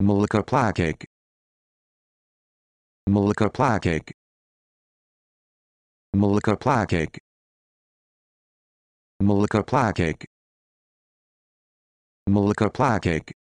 Malika Plakic Malika Plakic Malika Plakic Malika Plakic Malika Plakic